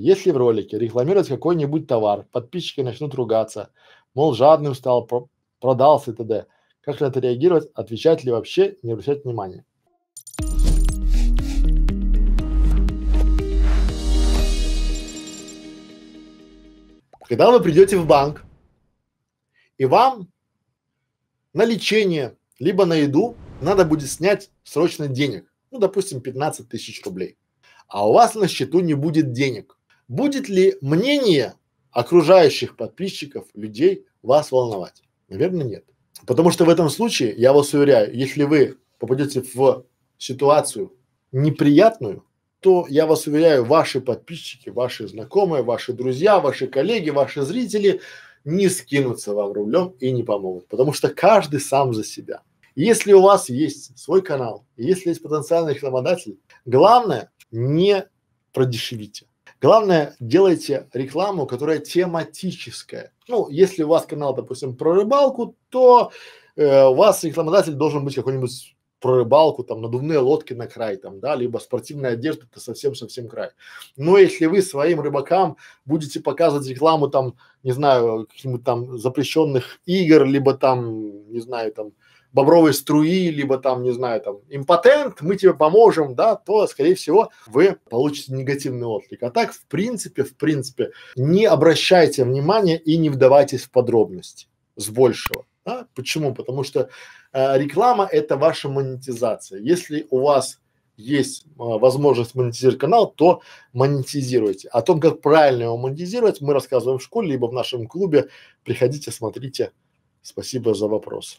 Если в ролике рекламировать какой-нибудь товар, подписчики начнут ругаться, мол, жадным стал, про продался и т.д. Как на это реагировать, отвечать ли вообще, не обращать внимания? Когда вы придете в банк и вам на лечение, либо на еду надо будет снять срочно денег, ну, допустим, 15 тысяч рублей, а у вас на счету не будет денег – будет ли мнение окружающих подписчиков, людей вас волновать? Наверное, нет. Потому что в этом случае, я вас уверяю, если вы попадете в ситуацию неприятную, то я вас уверяю, ваши подписчики, ваши знакомые, ваши друзья, ваши коллеги, ваши зрители не скинутся вам рублем и не помогут, потому что каждый сам за себя. Если у вас есть свой канал, если есть потенциальный рекламодатель, главное не продешевите. Главное, делайте рекламу, которая тематическая. Ну, если у вас канал, допустим, про рыбалку, то э, у вас рекламодатель должен быть какой-нибудь про рыбалку, там надувные лодки на край, там, да, либо спортивная одежда, это совсем-совсем край. Но если вы своим рыбакам будете показывать рекламу там, не знаю, каких-нибудь там запрещенных игр, либо там, не знаю, там, бобровой струи, либо там, не знаю, там, импотент, мы тебе поможем, да, то, скорее всего, вы получите негативный отклик. А так, в принципе, в принципе, не обращайте внимания и не вдавайтесь в подробности с большего. Да? Почему? Потому что Э, реклама – это ваша монетизация. Если у вас есть а, возможность монетизировать канал, то монетизируйте. О том, как правильно его монетизировать, мы рассказываем в школе, либо в нашем клубе. Приходите, смотрите. Спасибо за вопрос.